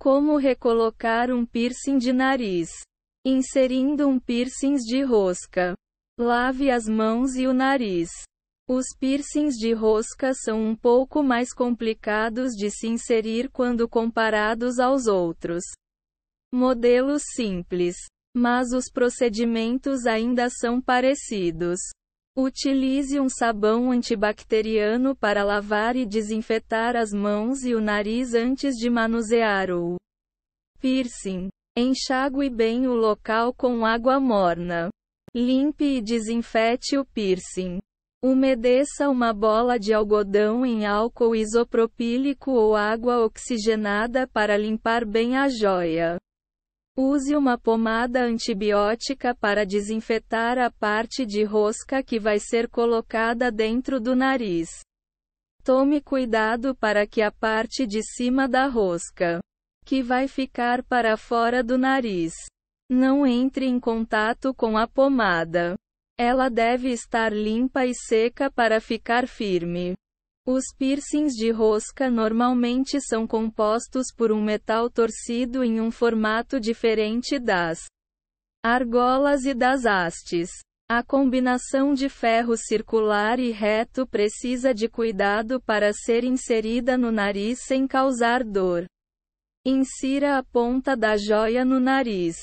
Como recolocar um piercing de nariz. Inserindo um piercing de rosca. Lave as mãos e o nariz. Os piercings de rosca são um pouco mais complicados de se inserir quando comparados aos outros modelos simples, mas os procedimentos ainda são parecidos. Utilize um sabão antibacteriano para lavar e desinfetar as mãos e o nariz antes de manusear o piercing. Enxague bem o local com água morna. Limpe e desinfete o piercing. Umedeça uma bola de algodão em álcool isopropílico ou água oxigenada para limpar bem a joia. Use uma pomada antibiótica para desinfetar a parte de rosca que vai ser colocada dentro do nariz. Tome cuidado para que a parte de cima da rosca, que vai ficar para fora do nariz, não entre em contato com a pomada. Ela deve estar limpa e seca para ficar firme. Os piercings de rosca normalmente são compostos por um metal torcido em um formato diferente das argolas e das hastes. A combinação de ferro circular e reto precisa de cuidado para ser inserida no nariz sem causar dor. Insira a ponta da joia no nariz.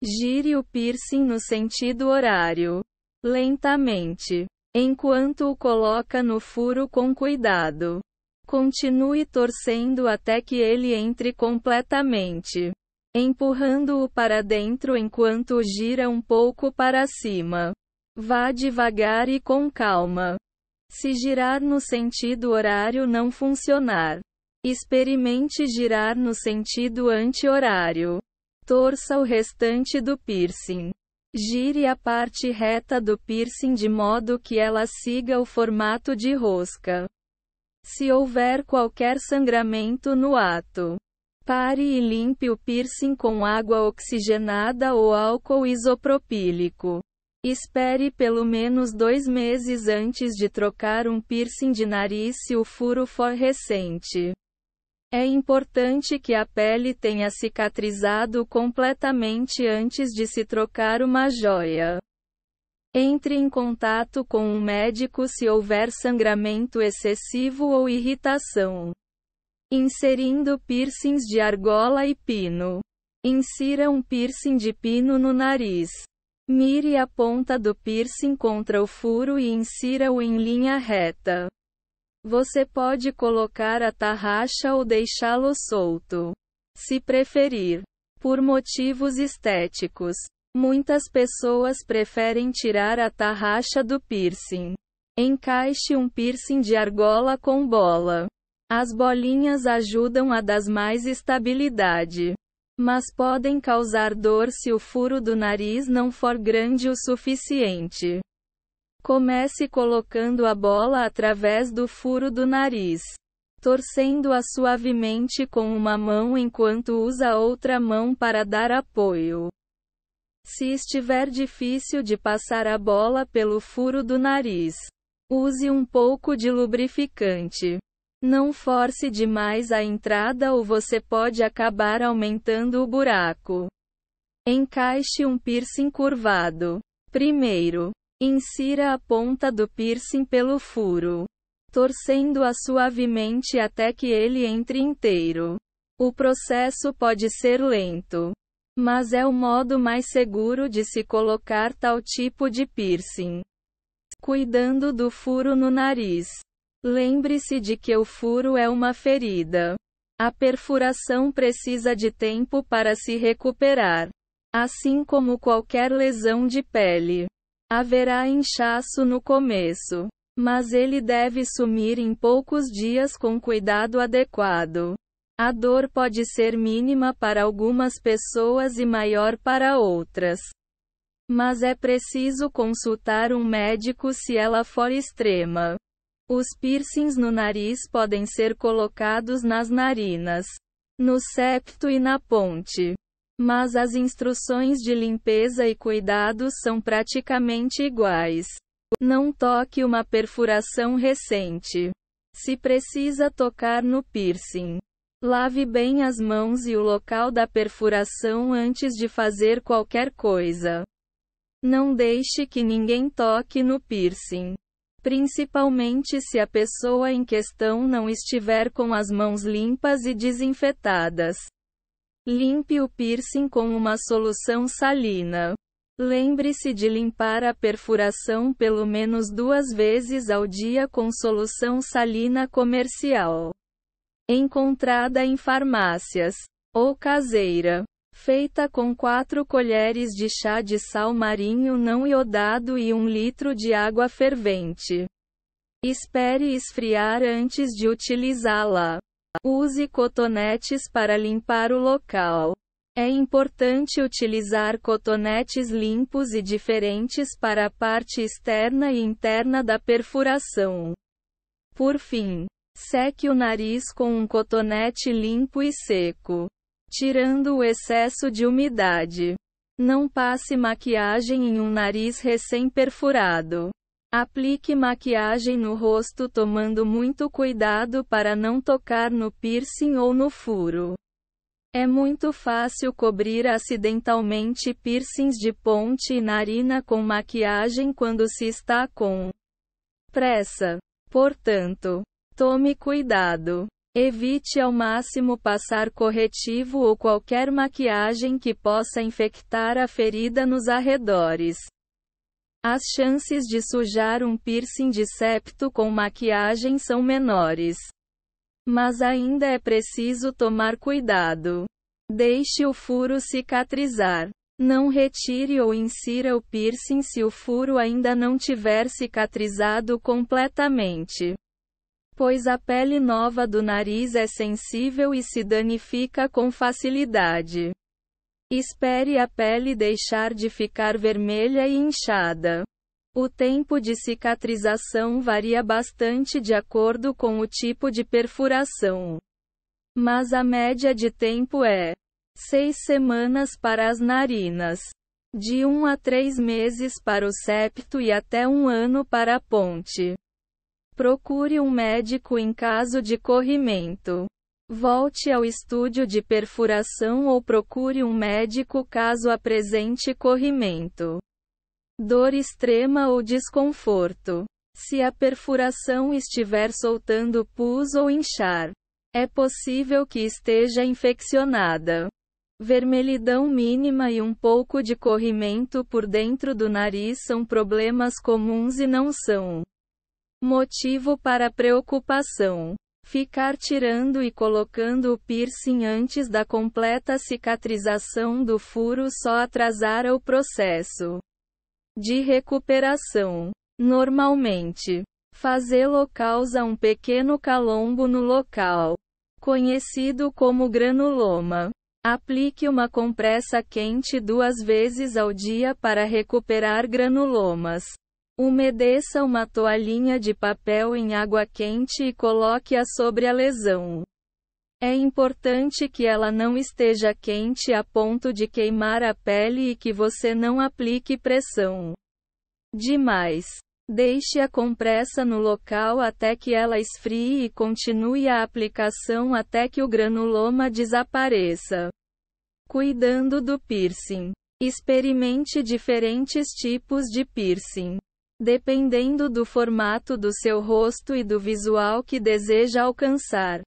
Gire o piercing no sentido horário. Lentamente enquanto o coloca no furo com cuidado. Continue torcendo até que ele entre completamente, empurrando-o para dentro enquanto gira um pouco para cima. Vá devagar e com calma. Se girar no sentido horário não funcionar, experimente girar no sentido anti-horário. Torça o restante do piercing. Gire a parte reta do piercing de modo que ela siga o formato de rosca. Se houver qualquer sangramento no ato, pare e limpe o piercing com água oxigenada ou álcool isopropílico. Espere pelo menos dois meses antes de trocar um piercing de nariz se o furo for recente. É importante que a pele tenha cicatrizado completamente antes de se trocar uma joia. Entre em contato com um médico se houver sangramento excessivo ou irritação. Inserindo piercings de argola e pino. Insira um piercing de pino no nariz. Mire a ponta do piercing contra o furo e insira-o em linha reta. Você pode colocar a tarraxa ou deixá-lo solto, se preferir. Por motivos estéticos, muitas pessoas preferem tirar a tarraxa do piercing. Encaixe um piercing de argola com bola. As bolinhas ajudam a dar mais estabilidade, mas podem causar dor se o furo do nariz não for grande o suficiente. Comece colocando a bola através do furo do nariz, torcendo-a suavemente com uma mão enquanto usa outra mão para dar apoio. Se estiver difícil de passar a bola pelo furo do nariz, use um pouco de lubrificante. Não force demais a entrada ou você pode acabar aumentando o buraco. Encaixe um piercing curvado. Primeiro, Insira a ponta do piercing pelo furo, torcendo-a suavemente até que ele entre inteiro. O processo pode ser lento, mas é o modo mais seguro de se colocar tal tipo de piercing. Cuidando do furo no nariz. Lembre-se de que o furo é uma ferida. A perfuração precisa de tempo para se recuperar, assim como qualquer lesão de pele. Haverá inchaço no começo, mas ele deve sumir em poucos dias com cuidado adequado. A dor pode ser mínima para algumas pessoas e maior para outras. Mas é preciso consultar um médico se ela for extrema. Os piercings no nariz podem ser colocados nas narinas, no septo e na ponte. Mas as instruções de limpeza e cuidados são praticamente iguais. Não toque uma perfuração recente. Se precisa tocar no piercing, lave bem as mãos e o local da perfuração antes de fazer qualquer coisa. Não deixe que ninguém toque no piercing. Principalmente se a pessoa em questão não estiver com as mãos limpas e desinfetadas. Limpe o piercing com uma solução salina. Lembre-se de limpar a perfuração pelo menos duas vezes ao dia com solução salina comercial. Encontrada em farmácias ou caseira. Feita com 4 colheres de chá de sal marinho não iodado e 1 litro de água fervente. Espere esfriar antes de utilizá-la. Use cotonetes para limpar o local. É importante utilizar cotonetes limpos e diferentes para a parte externa e interna da perfuração. Por fim, seque o nariz com um cotonete limpo e seco, tirando o excesso de umidade. Não passe maquiagem em um nariz recém-perfurado. Aplique maquiagem no rosto tomando muito cuidado para não tocar no piercing ou no furo. É muito fácil cobrir acidentalmente piercings de ponte e narina com maquiagem quando se está com pressa. Portanto, tome cuidado. Evite ao máximo passar corretivo ou qualquer maquiagem que possa infectar a ferida nos arredores. As chances de sujar um piercing de septo com maquiagem são menores. Mas ainda é preciso tomar cuidado. Deixe o furo cicatrizar. Não retire ou insira o piercing se o furo ainda não tiver cicatrizado completamente. Pois a pele nova do nariz é sensível e se danifica com facilidade. Espere a pele deixar de ficar vermelha e inchada. O tempo de cicatrização varia bastante de acordo com o tipo de perfuração. Mas a média de tempo é 6 semanas para as narinas, de 1 a 3 meses para o septo e até um ano para a ponte. Procure um médico em caso de corrimento. Volte ao estúdio de perfuração ou procure um médico caso apresente corrimento, dor extrema ou desconforto. Se a perfuração estiver soltando pus ou inchar, é possível que esteja infeccionada. Vermelhidão mínima e um pouco de corrimento por dentro do nariz são problemas comuns e não são motivo para preocupação. Ficar tirando e colocando o piercing antes da completa cicatrização do furo só atrasará o processo de recuperação. Normalmente, fazê-lo causa um pequeno calombo no local, conhecido como granuloma. Aplique uma compressa quente duas vezes ao dia para recuperar granulomas. Umedeça uma toalhinha de papel em água quente e coloque-a sobre a lesão. É importante que ela não esteja quente a ponto de queimar a pele e que você não aplique pressão. Demais. Deixe a compressa no local até que ela esfrie e continue a aplicação até que o granuloma desapareça. Cuidando do piercing. Experimente diferentes tipos de piercing dependendo do formato do seu rosto e do visual que deseja alcançar.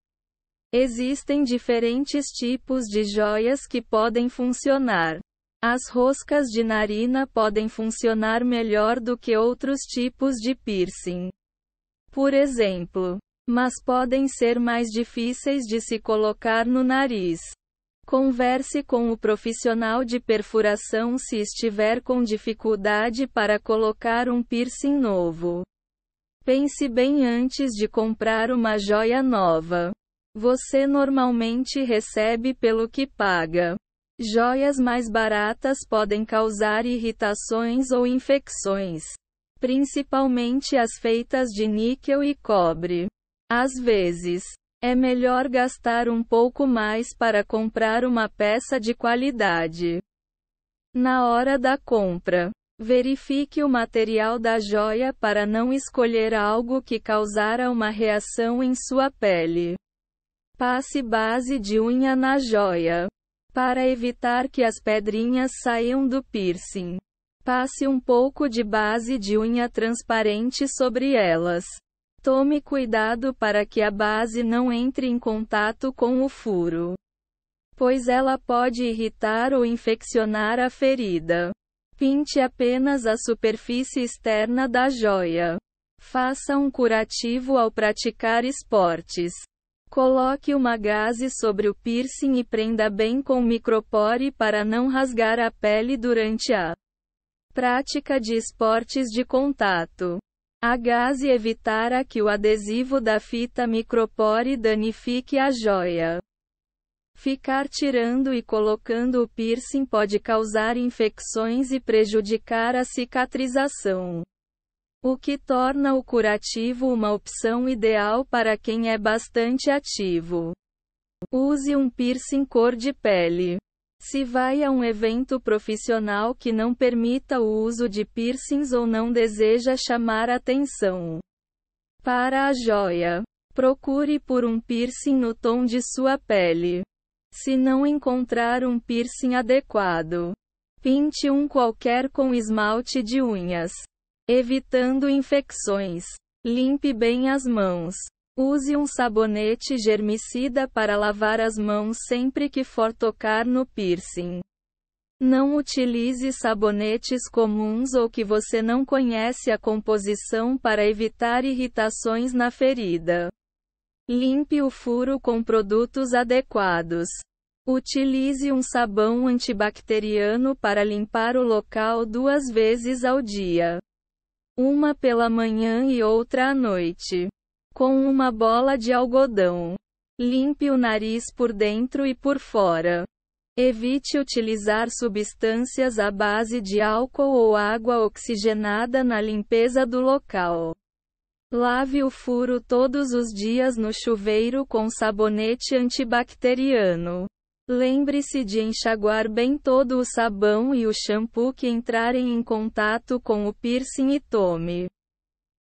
Existem diferentes tipos de joias que podem funcionar. As roscas de narina podem funcionar melhor do que outros tipos de piercing. Por exemplo, mas podem ser mais difíceis de se colocar no nariz. Converse com o profissional de perfuração se estiver com dificuldade para colocar um piercing novo. Pense bem antes de comprar uma joia nova. Você normalmente recebe pelo que paga. Joias mais baratas podem causar irritações ou infecções, principalmente as feitas de níquel e cobre. Às vezes, é melhor gastar um pouco mais para comprar uma peça de qualidade. Na hora da compra, verifique o material da joia para não escolher algo que causará uma reação em sua pele. Passe base de unha na joia. Para evitar que as pedrinhas saiam do piercing, passe um pouco de base de unha transparente sobre elas. Tome cuidado para que a base não entre em contato com o furo, pois ela pode irritar ou infeccionar a ferida. Pinte apenas a superfície externa da joia. Faça um curativo ao praticar esportes. Coloque uma gaze sobre o piercing e prenda bem com micropore para não rasgar a pele durante a prática de esportes de contato a gás e evitará que o adesivo da fita micropore danifique a joia. Ficar tirando e colocando o piercing pode causar infecções e prejudicar a cicatrização. O que torna o curativo uma opção ideal para quem é bastante ativo. Use um piercing cor de pele. Se vai a um evento profissional que não permita o uso de piercings ou não deseja chamar atenção para a joia, procure por um piercing no tom de sua pele. Se não encontrar um piercing adequado, pinte um qualquer com esmalte de unhas, evitando infecções. Limpe bem as mãos. Use um sabonete germicida para lavar as mãos sempre que for tocar no piercing. Não utilize sabonetes comuns ou que você não conhece a composição para evitar irritações na ferida. Limpe o furo com produtos adequados. Utilize um sabão antibacteriano para limpar o local duas vezes ao dia. Uma pela manhã e outra à noite. Com uma bola de algodão. Limpe o nariz por dentro e por fora. Evite utilizar substâncias à base de álcool ou água oxigenada na limpeza do local. Lave o furo todos os dias no chuveiro com sabonete antibacteriano. Lembre-se de enxaguar bem todo o sabão e o shampoo que entrarem em contato com o piercing e tome.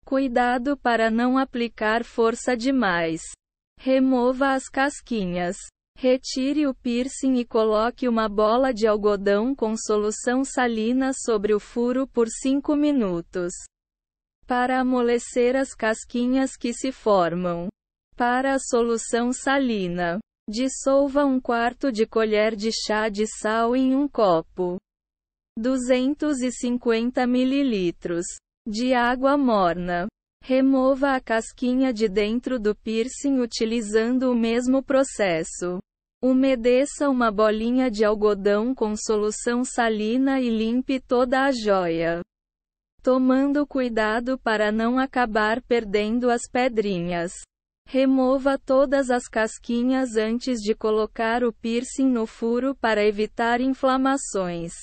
Cuidado para não aplicar força demais. Remova as casquinhas. Retire o piercing e coloque uma bola de algodão com solução salina sobre o furo por 5 minutos. Para amolecer as casquinhas que se formam. Para a solução salina, dissolva um quarto de colher de chá de sal em um copo. 250 ml) de água morna. Remova a casquinha de dentro do piercing utilizando o mesmo processo. Umedeça uma bolinha de algodão com solução salina e limpe toda a joia. Tomando cuidado para não acabar perdendo as pedrinhas. Remova todas as casquinhas antes de colocar o piercing no furo para evitar inflamações.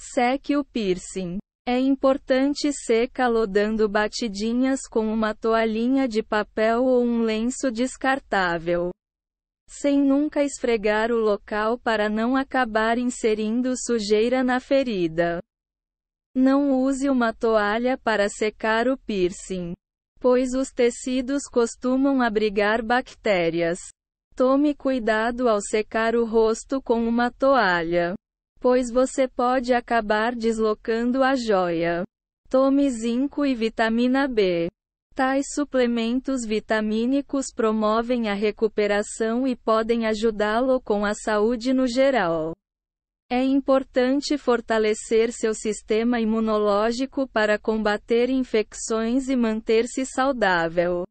Seque o piercing. É importante secá-lo dando batidinhas com uma toalhinha de papel ou um lenço descartável. Sem nunca esfregar o local para não acabar inserindo sujeira na ferida. Não use uma toalha para secar o piercing, pois os tecidos costumam abrigar bactérias. Tome cuidado ao secar o rosto com uma toalha pois você pode acabar deslocando a joia. Tome zinco e vitamina B. Tais suplementos vitamínicos promovem a recuperação e podem ajudá-lo com a saúde no geral. É importante fortalecer seu sistema imunológico para combater infecções e manter-se saudável.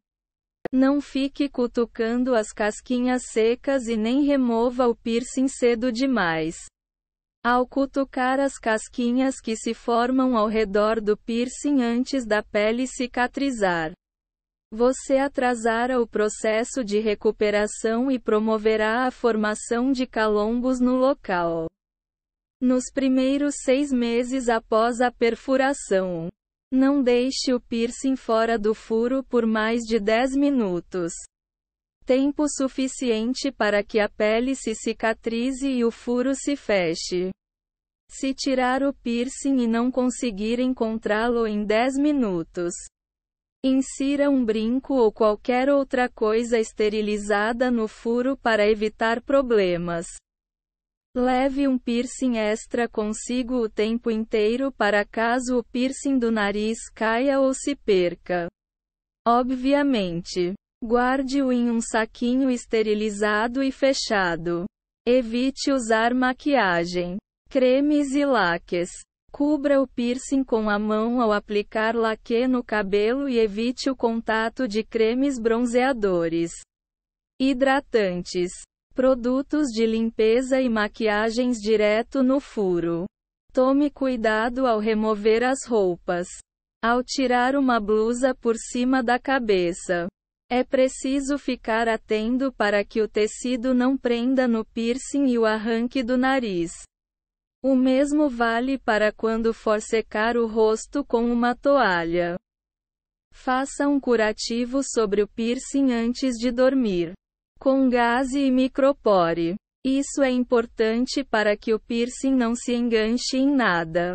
Não fique cutucando as casquinhas secas e nem remova o piercing cedo demais. Ao cutucar as casquinhas que se formam ao redor do piercing antes da pele cicatrizar, você atrasará o processo de recuperação e promoverá a formação de calombos no local. Nos primeiros seis meses após a perfuração, não deixe o piercing fora do furo por mais de 10 minutos. Tempo suficiente para que a pele se cicatrize e o furo se feche. Se tirar o piercing e não conseguir encontrá-lo em 10 minutos, insira um brinco ou qualquer outra coisa esterilizada no furo para evitar problemas. Leve um piercing extra consigo o tempo inteiro para caso o piercing do nariz caia ou se perca. Obviamente, Guarde-o em um saquinho esterilizado e fechado. Evite usar maquiagem, cremes e laques. Cubra o piercing com a mão ao aplicar laque no cabelo e evite o contato de cremes bronzeadores, hidratantes, produtos de limpeza e maquiagens direto no furo. Tome cuidado ao remover as roupas. Ao tirar uma blusa por cima da cabeça, é preciso ficar atento para que o tecido não prenda no piercing e o arranque do nariz. O mesmo vale para quando for secar o rosto com uma toalha. Faça um curativo sobre o piercing antes de dormir. Com gaze e micropore. Isso é importante para que o piercing não se enganche em nada.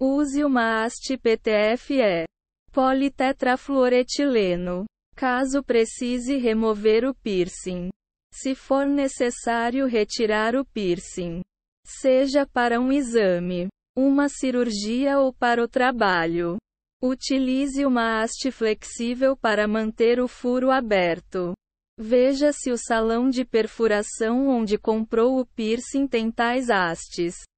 Use uma haste PTFE. Politetrafluoretileno. Caso precise remover o piercing. Se for necessário retirar o piercing, seja para um exame, uma cirurgia ou para o trabalho, utilize uma haste flexível para manter o furo aberto. Veja se o salão de perfuração onde comprou o piercing tem tais hastes.